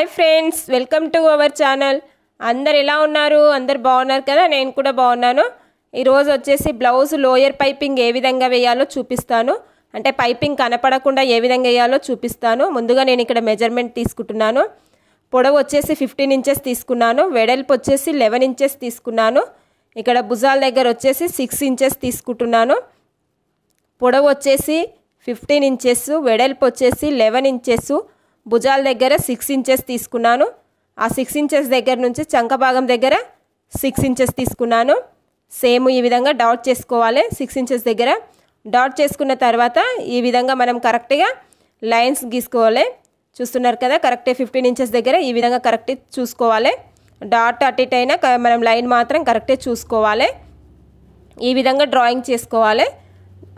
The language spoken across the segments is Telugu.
hi friends welcome to our channel అందరు ఎలా ఉన్నారు అందరు బాగున్నారు కదా నేను కూడా బాగున్నాను ఈరోజు వచ్చేసి బ్లౌజ్ లోయర్ పైపింగ్ ఏ విధంగా వేయాలో చూపిస్తాను అంటే పైపింగ్ కనపడకుండా ఏ విధంగా వేయాలో చూపిస్తాను ముందుగా నేను ఇక్కడ మెజర్మెంట్ తీసుకుంటున్నాను పొడవు వచ్చేసి ఫిఫ్టీన్ ఇంచెస్ తీసుకున్నాను వెడల్పు వచ్చేసి లెవెన్ ఇంచెస్ తీసుకున్నాను ఇక్కడ భుజాల దగ్గర వచ్చేసి సిక్స్ ఇంచెస్ తీసుకుంటున్నాను పొడవు వచ్చేసి ఫిఫ్టీన్ ఇంచెస్ వెడల్పు వచ్చేసి లెవెన్ ఇంచెస్ భుజాల దగ్గర సిక్స్ ఇంచెస్ తీసుకున్నాను ఆ సిక్స్ ఇంచెస్ దగ్గర నుంచి చంక భాగం దగ్గర సిక్స్ ఇంచెస్ తీసుకున్నాను సేమ్ ఈ విధంగా డాట్ చేసుకోవాలి సిక్స్ ఇంచెస్ దగ్గర డాట్ చేసుకున్న తర్వాత ఈ విధంగా మనం కరెక్ట్గా లైన్స్ గీసుకోవాలి చూస్తున్నారు కదా కరెక్ట్ ఫిఫ్టీన్ ఇంచెస్ దగ్గర ఈ విధంగా కరెక్ట్ చూసుకోవాలి డాట్ అటు ఇటు అయినా మనం లైన్ మాత్రం కరెక్టే చూసుకోవాలి ఈ విధంగా డ్రాయింగ్ చేసుకోవాలి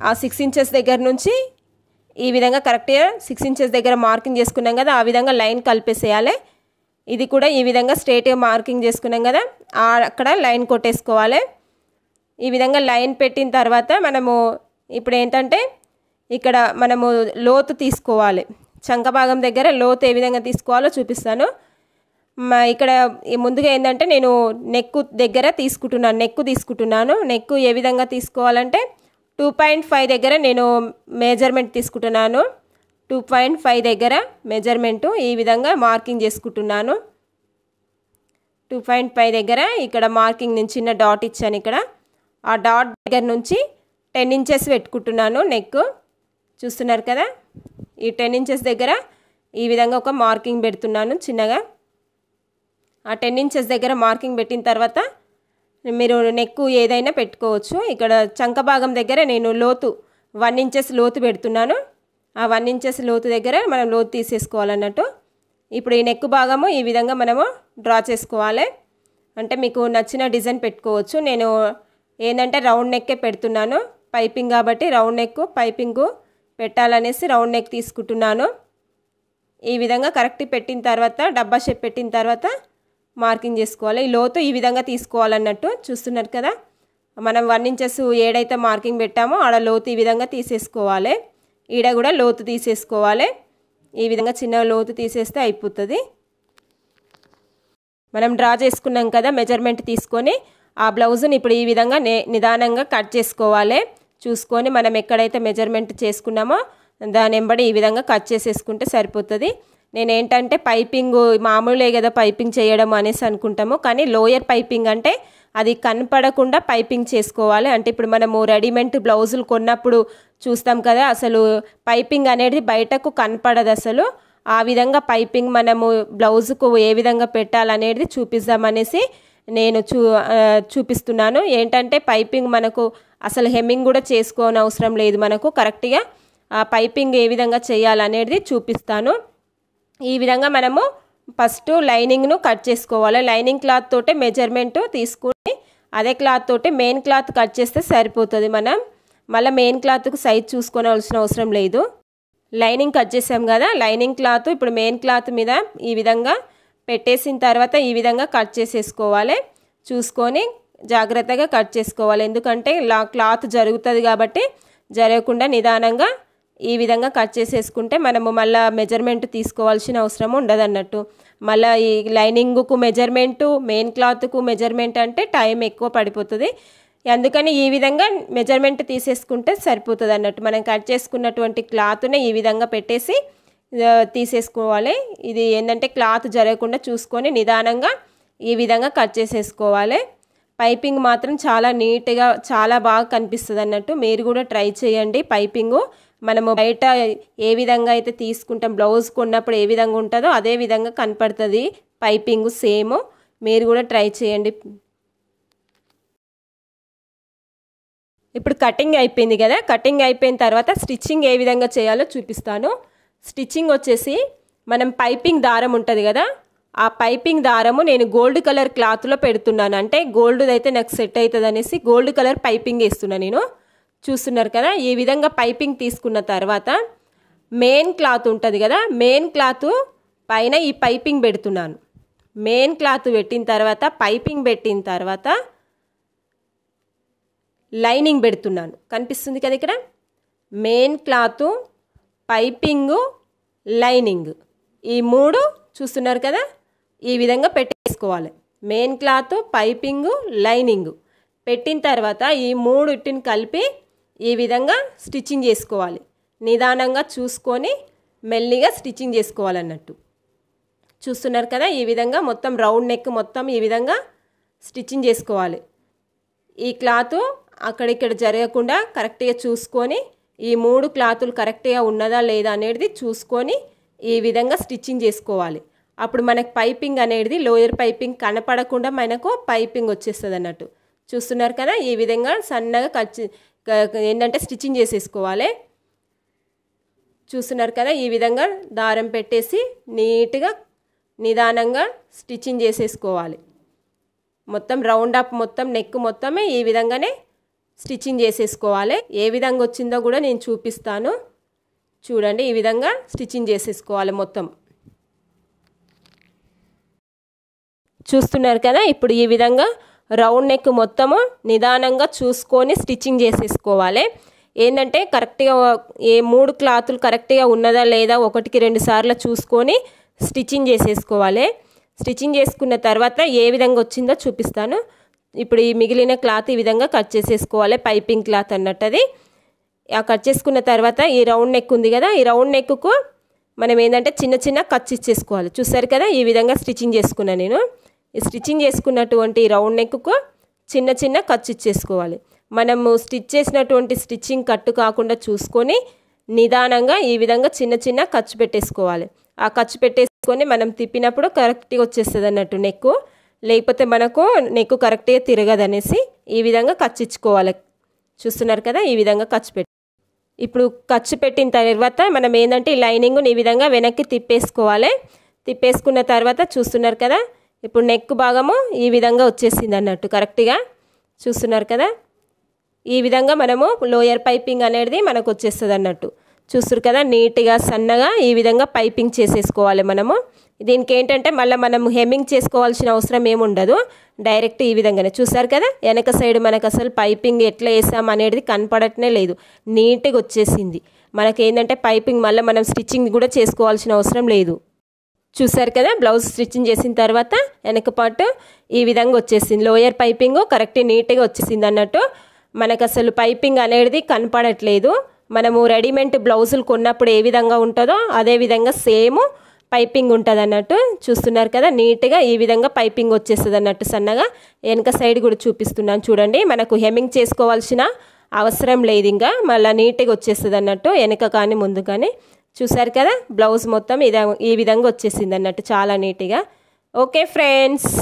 ఆ సిక్స్ ఇంచెస్ దగ్గర నుంచి ఈ విధంగా కరెక్ట్గా సిక్స్ ఇంచెస్ దగ్గర మార్కింగ్ చేసుకున్నాం కదా ఆ విధంగా లైన్ కలిపేసేయాలి ఇది కూడా ఈ విధంగా స్ట్రేట్గా మార్కింగ్ చేసుకున్నాం కదా అక్కడ లైన్ కొట్టేసుకోవాలి ఈ విధంగా లైన్ పెట్టిన తర్వాత మనము ఇప్పుడు ఏంటంటే ఇక్కడ మనము లోతు తీసుకోవాలి చంక భాగం దగ్గర లోతు ఏ విధంగా తీసుకోవాలో చూపిస్తాను మా ఇక్కడ ముందుగా ఏంటంటే నేను నెక్కు దగ్గర తీసుకుంటున్నాను నెక్కు తీసుకుంటున్నాను నెక్కు ఏ విధంగా తీసుకోవాలంటే టూ పాయింట్ ఫైవ్ దగ్గర నేను మెజర్మెంట్ తీసుకుంటున్నాను టూ పాయింట్ ఫైవ్ దగ్గర మెజర్మెంటు ఈ విధంగా మార్కింగ్ చేసుకుంటున్నాను టూ పాయింట్ ఫైవ్ దగ్గర ఇక్కడ మార్కింగ్ నుంచి చిన్న డాట్ ఇచ్చాను ఇక్కడ ఆ డాట్ దగ్గర నుంచి టెన్ ఇంచెస్ పెట్టుకుంటున్నాను నెక్ చూస్తున్నారు కదా ఈ టెన్ ఇంచెస్ దగ్గర ఈ విధంగా ఒక మార్కింగ్ పెడుతున్నాను చిన్నగా ఆ టెన్ ఇంచెస్ దగ్గర మార్కింగ్ పెట్టిన తర్వాత మీరు నెక్ ఏదైనా పెట్టుకోవచ్చు ఇక్కడ చంక భాగం దగ్గర నేను లోతు వన్ ఇంచెస్ లోతు పెడుతున్నాను ఆ వన్ ఇంచెస్ లోతు దగ్గర మనం లోతు తీసేసుకోవాలన్నట్టు ఇప్పుడు ఈ నెక్ భాగము ఈ విధంగా మనము డ్రా చేసుకోవాలి అంటే మీకు నచ్చిన డిజైన్ పెట్టుకోవచ్చు నేను ఏంటంటే రౌండ్ నెక్కే పెడుతున్నాను పైపింగ్ కాబట్టి రౌండ్ నెక్ పైపింగ్ పెట్టాలనేసి రౌండ్ నెక్ తీసుకుంటున్నాను ఈ విధంగా కరెక్ట్ పెట్టిన తర్వాత డబ్బా షేప్ పెట్టిన తర్వాత మార్కింగ్ చేసుకోవాలి ఈ లోతు ఈ విధంగా తీసుకోవాలన్నట్టు చూస్తున్నారు కదా మనం వన్ ఇంచెస్ ఏడైతే మార్కింగ్ పెట్టామో ఆడ లోతు ఈ విధంగా తీసేసుకోవాలి ఈడ కూడా లోతు తీసేసుకోవాలి ఈ విధంగా చిన్న లోతు తీసేస్తే అయిపోతుంది మనం డ్రా చేసుకున్నాం కదా మెజర్మెంట్ తీసుకొని ఆ బ్లౌజ్ని ఇప్పుడు ఈ విధంగా నిదానంగా కట్ చేసుకోవాలి చూసుకొని మనం ఎక్కడైతే మెజర్మెంట్ చేసుకున్నామో దాని వెంబడి ఈ విధంగా కట్ చేసేసుకుంటే సరిపోతుంది నేనేంటంటే పైపింగ్ మామూలే కదా పైపింగ్ చేయడం అనేసి అనుకుంటాము కానీ లోయర్ పైపింగ్ అంటే అది కనపడకుండా పైపింగ్ చేసుకోవాలి అంటే ఇప్పుడు మనము రెడీమేడ్ బ్లౌజులు కొన్నప్పుడు చూస్తాం కదా అసలు పైపింగ్ అనేది బయటకు కనపడదు అసలు ఆ విధంగా పైపింగ్ మనము బ్లౌజుకు ఏ విధంగా పెట్టాలనేది చూపిద్దామనేసి నేను చూ చూపిస్తున్నాను ఏంటంటే పైపింగ్ మనకు అసలు హెమ్మింగ్ కూడా చేసుకోని అవసరం లేదు మనకు కరెక్ట్గా ఆ పైపింగ్ ఏ విధంగా చేయాలనేది చూపిస్తాను ఈ విధంగా మనము ఫస్ట్ లైనింగ్ను కట్ చేసుకోవాలి లైనింగ్ క్లాత్ తోటే మెజర్మెంట్ తీసుకుని అదే క్లాత్ తోటే మెయిన్ క్లాత్ కట్ చేస్తే సరిపోతుంది మనం మళ్ళీ మెయిన్ క్లాత్కు సైజ్ చూసుకోవాల్సిన అవసరం లేదు లైనింగ్ కట్ చేసాం కదా లైనింగ్ క్లాత్ ఇప్పుడు మెయిన్ క్లాత్ మీద ఈ విధంగా పెట్టేసిన తర్వాత ఈ విధంగా కట్ చేసేసుకోవాలి చూసుకొని జాగ్రత్తగా కట్ చేసుకోవాలి ఎందుకంటే లా క్లాత్ జరుగుతుంది కాబట్టి జరగకుండా నిదానంగా ఈ విధంగా కట్ చేసేసుకుంటే మనము మళ్ళీ మెజర్మెంట్ తీసుకోవాల్సిన అవసరం ఉండదన్నట్టు మళ్ళీ ఈ లైనింగ్కు మెజర్మెంటు మెయిన్ క్లాత్కు మెజర్మెంట్ అంటే టైం ఎక్కువ పడిపోతుంది అందుకని ఈ విధంగా మెజర్మెంట్ తీసేసుకుంటే సరిపోతుంది అన్నట్టు మనం కట్ చేసుకున్నటువంటి క్లాత్ని ఈ విధంగా పెట్టేసి తీసేసుకోవాలి ఇది ఏంటంటే క్లాత్ జరగకుండా చూసుకొని నిదానంగా ఈ విధంగా కట్ చేసేసుకోవాలి పైపింగ్ మాత్రం చాలా నీట్గా చాలా బాగా కనిపిస్తుంది అన్నట్టు మీరు కూడా ట్రై చేయండి పైపింగు మనము బయట ఏ విధంగా అయితే తీసుకుంటాం బ్లౌజ్ కొన్నప్పుడు ఏ విధంగా ఉంటుందో అదే విధంగా కనపడుతుంది పైపింగ్ సేమ్ మీరు కూడా ట్రై చేయండి ఇప్పుడు కటింగ్ అయిపోయింది కదా కటింగ్ అయిపోయిన తర్వాత స్టిచ్చింగ్ ఏ విధంగా చేయాలో చూపిస్తాను స్టిచ్చింగ్ వచ్చేసి మనం పైపింగ్ దారం ఉంటుంది కదా ఆ పైపింగ్ దారము నేను గోల్డ్ కలర్ క్లాత్లో పెడుతున్నాను అంటే గోల్డ్ అయితే నాకు సెట్ అవుతుంది అనేసి గోల్డ్ కలర్ పైపింగ్ వేస్తున్నాను నేను చూస్తున్నారు కదా ఈ విధంగా పైపింగ్ తీసుకున్న తర్వాత మెయిన్ క్లాత్ ఉంటుంది కదా మెయిన్ క్లాత్ పైన ఈ పైపింగ్ పెడుతున్నాను మెయిన్ క్లాత్ పెట్టిన తర్వాత పైపింగ్ పెట్టిన తర్వాత లైనింగ్ పెడుతున్నాను కనిపిస్తుంది కదా ఇక్కడ మెయిన్ క్లాత్ పైపింగు లైనింగ్ ఈ మూడు చూస్తున్నారు కదా ఈ విధంగా పెట్టేసుకోవాలి మెయిన్ క్లాత్ పైపింగు లైనింగు పెట్టిన తర్వాత ఈ మూడుటిని కలిపి ఈ విధంగా స్టిచ్చింగ్ చేసుకోవాలి నిదానంగా చూసుకొని మెల్లిగా స్టిచ్చింగ్ చేసుకోవాలన్నట్టు చూస్తున్నారు కదా ఈ విధంగా మొత్తం రౌండ్ నెక్ మొత్తం ఈ విధంగా స్టిచ్చింగ్ చేసుకోవాలి ఈ క్లాత్ అక్కడిక్కడ జరగకుండా కరెక్ట్గా చూసుకొని ఈ మూడు క్లాతులు కరెక్ట్గా ఉన్నదా లేదా అనేది చూసుకొని ఈ విధంగా స్టిచ్చింగ్ చేసుకోవాలి అప్పుడు మనకు పైపింగ్ అనేది లోయర్ పైపింగ్ కనపడకుండా మనకు పైపింగ్ వచ్చేస్తుంది అన్నట్టు చూస్తున్నారు కదా ఈ విధంగా సన్నగా కట్ ఏంటంటే స్టిచ్చింగ్ చేసేసుకోవాలి చూస్తున్నారు కదా ఈ విధంగా దారం పెట్టేసి నీట్గా నిదానంగా స్టిచ్చింగ్ చేసేసుకోవాలి మొత్తం రౌండ్ అప్ మొత్తం నెక్ మొత్తమే ఈ విధంగానే స్టిచ్చింగ్ చేసేసుకోవాలి ఏ విధంగా వచ్చిందో కూడా నేను చూపిస్తాను చూడండి ఈ విధంగా స్టిచ్చింగ్ చేసేసుకోవాలి మొత్తం చూస్తున్నారు కదా ఇప్పుడు ఈ విధంగా రౌండ్ నెక్ మొత్తము నిదానంగా చూసుకొని స్టిచ్చింగ్ చేసేసుకోవాలి ఏంటంటే కరెక్ట్గా ఏ మూడు క్లాతులు కరెక్ట్గా ఉన్నదా లేదా ఒకటికి రెండు సార్లు చూసుకొని స్టిచ్చింగ్ చేసేసుకోవాలి స్టిచ్చింగ్ చేసుకున్న తర్వాత ఏ విధంగా వచ్చిందో చూపిస్తాను ఇప్పుడు ఈ మిగిలిన క్లాత్ ఈ విధంగా కట్ చేసేసుకోవాలి పైపింగ్ క్లాత్ అన్నట్టు అది ఆ కట్ చేసుకున్న తర్వాత ఈ రౌండ్ నెక్ ఉంది కదా ఈ రౌండ్ నెక్కు మనం ఏంటంటే చిన్న చిన్న కట్ ఇచ్చేసుకోవాలి చూసారు కదా ఈ విధంగా స్టిచ్చింగ్ చేసుకున్నాను నేను స్టిచ్చింగ్ చేసుకున్నటువంటి రౌండ్ నెక్కు చిన్న చిన్న ఖర్చు ఇచ్చేసుకోవాలి మనము స్టిచ్ చేసినటువంటి స్టిచ్చింగ్ కట్టు కాకుండా చూసుకొని నిదానంగా ఈ విధంగా చిన్న చిన్న ఖర్చు పెట్టేసుకోవాలి ఆ ఖర్చు పెట్టేసుకొని మనం తిప్పినప్పుడు కరెక్ట్గా వచ్చేస్తుంది అన్నట్టు నెక్కు లేకపోతే మనకు నెక్కు కరెక్ట్గా తిరగదనేసి ఈ విధంగా ఇచ్చుకోవాలి చూస్తున్నారు కదా ఈ విధంగా ఖర్చు పెట్టి ఇప్పుడు ఖర్చు పెట్టిన తర్వాత మనం ఏంటంటే ఈ లైనింగ్ని ఈ విధంగా వెనక్కి తిప్పేసుకోవాలి తిప్పేసుకున్న తర్వాత చూస్తున్నారు కదా ఇప్పుడు నెక్ భాగము ఈ విధంగా వచ్చేసింది అన్నట్టు కరెక్ట్గా చూస్తున్నారు కదా ఈ విధంగా మనము లోయర్ పైపింగ్ అనేది మనకు వచ్చేస్తుంది అన్నట్టు చూస్తారు కదా నీట్గా సన్నగా ఈ విధంగా పైపింగ్ చేసేసుకోవాలి మనము దీనికి ఏంటంటే మళ్ళీ మనం హెమ్మింగ్ చేసుకోవాల్సిన అవసరం ఏముండదు డైరెక్ట్ ఈ విధంగానే చూసారు కదా వెనక సైడ్ మనకు అసలు పైపింగ్ ఎట్లా వేసాం అనేది కనపడటనే లేదు నీట్గా వచ్చేసింది మనకి ఏంటంటే పైపింగ్ మళ్ళీ మనం స్టిచ్చింగ్ కూడా చేసుకోవాల్సిన అవసరం లేదు చూసారు కదా బ్లౌజ్ స్టిచ్చింగ్ చేసిన తర్వాత వెనక పాటు ఈ విధంగా వచ్చేసింది లోయర్ పైపింగ్ కరెక్ట్ నీట్గా వచ్చేసింది అన్నట్టు మనకు అసలు పైపింగ్ అనేది కనపడట్లేదు మనము రెడీమేడ్ బ్లౌజులు కొన్నప్పుడు ఏ విధంగా ఉంటుందో అదే విధంగా సేమ్ పైపింగ్ ఉంటుంది అన్నట్టు చూస్తున్నారు కదా నీట్గా ఈ విధంగా పైపింగ్ వచ్చేస్తుంది అన్నట్టు సన్నగా వెనక సైడ్ కూడా చూపిస్తున్నాను చూడండి మనకు హెమ్మింగ్ చేసుకోవాల్సిన అవసరం లేదు ఇంకా మళ్ళీ నీట్గా వచ్చేస్తుంది అన్నట్టు వెనక కానీ ముందు కానీ చూసారు కదా బ్లౌజ్ మొత్తం ఇదే ఈ విధంగా వచ్చేసింది అన్నట్టు చాలా నీట్గా ఓకే ఫ్రెండ్స్